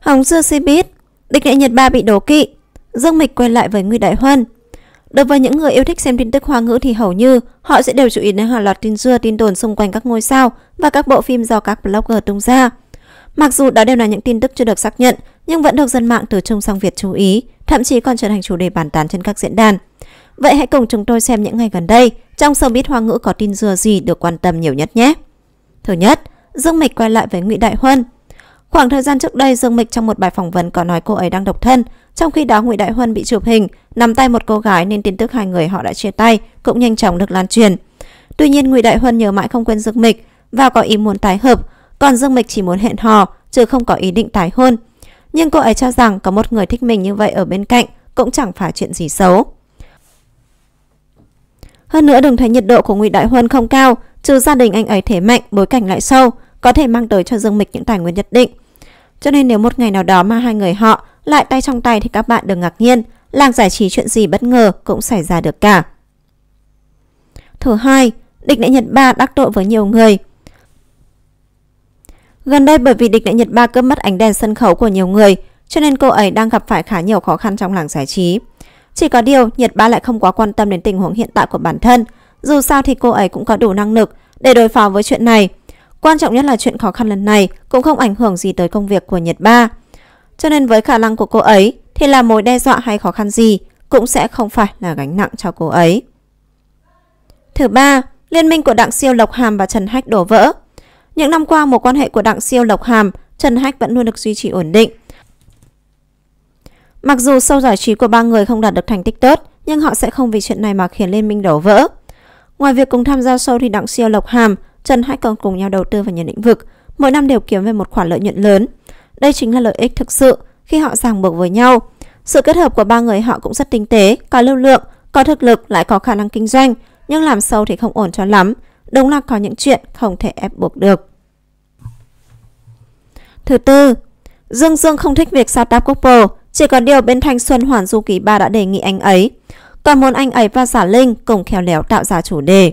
Hồng xưa si biết, địch nghệ Nhật Ba bị đổ kỵ, Dương Mịch quay lại với người Đại Huân. Đối với những người yêu thích xem tin tức hoa ngữ thì hầu như họ sẽ đều chú ý đến hàng loạt tin dưa tin đồn xung quanh các ngôi sao và các bộ phim do các blogger tung ra. Mặc dù đó đều là những tin tức chưa được xác nhận, nhưng vẫn được dân mạng từ Trung sang Việt chú ý, thậm chí còn trở thành chủ đề bàn tán trên các diễn đàn. Vậy hãy cùng chúng tôi xem những ngày gần đây trong showbiz hoa ngữ có tin dưa gì được quan tâm nhiều nhất nhé. Thứ nhất, Dương Mịch quay lại với Ngụy Đại Huân – Khoảng thời gian trước đây, Dương Mịch trong một bài phỏng vấn có nói cô ấy đang độc thân. Trong khi đó, Ngụy Đại Huân bị chụp hình, nắm tay một cô gái nên tin tức hai người họ đã chia tay cũng nhanh chóng được lan truyền. Tuy nhiên, Ngụy Đại Huân nhớ mãi không quên Dương Mịch và có ý muốn tái hợp, còn Dương Mịch chỉ muốn hẹn hò chứ không có ý định tái hôn. Nhưng cô ấy cho rằng có một người thích mình như vậy ở bên cạnh cũng chẳng phải chuyện gì xấu. Hơn nữa đừng thấy nhiệt độ của Ngụy Đại Huân không cao, trừ gia đình anh ấy thể mạnh, bối cảnh lại sâu, có thể mang tới cho Dương Mịch những tài nguyên nhất định. Cho nên nếu một ngày nào đó mà hai người họ lại tay trong tay thì các bạn đừng ngạc nhiên, làng giải trí chuyện gì bất ngờ cũng xảy ra được cả. Thứ hai, địch đại Nhật Ba đắc tội với nhiều người. Gần đây bởi vì địch đại Nhật Ba cướp mất ánh đèn sân khấu của nhiều người, cho nên cô ấy đang gặp phải khá nhiều khó khăn trong làng giải trí. Chỉ có điều, Nhật Ba lại không quá quan tâm đến tình huống hiện tại của bản thân. Dù sao thì cô ấy cũng có đủ năng lực để đối phó với chuyện này. Quan trọng nhất là chuyện khó khăn lần này cũng không ảnh hưởng gì tới công việc của Nhật Ba. Cho nên với khả năng của cô ấy thì là mối đe dọa hay khó khăn gì cũng sẽ không phải là gánh nặng cho cô ấy. Thứ ba, liên minh của Đặng Siêu Lộc Hàm và Trần Hách đổ vỡ. Những năm qua, mối quan hệ của Đặng Siêu Lộc Hàm, Trần Hách vẫn luôn được duy trì ổn định. Mặc dù sâu giải trí của ba người không đạt được thành tích tốt, nhưng họ sẽ không vì chuyện này mà khiến liên minh đổ vỡ. Ngoài việc cùng tham gia show thì Đặng Siêu Lộc Hàm Trần hãy còn cùng nhau đầu tư vào nhiều lĩnh vực, mỗi năm đều kiếm về một khoản lợi nhuận lớn. Đây chính là lợi ích thực sự khi họ ràng buộc với nhau. Sự kết hợp của ba người họ cũng rất tinh tế, có lưu lượng, có thực lực lại có khả năng kinh doanh, nhưng làm sâu thì không ổn cho lắm. Đúng là có những chuyện không thể ép buộc được. Thứ tư, Dương Dương không thích việc startup couple, chỉ có điều bên Thanh Xuân Hoàn Du Kỳ Ba đã đề nghị anh ấy. Còn muốn anh ấy và Giả Linh cùng khéo léo tạo ra chủ đề.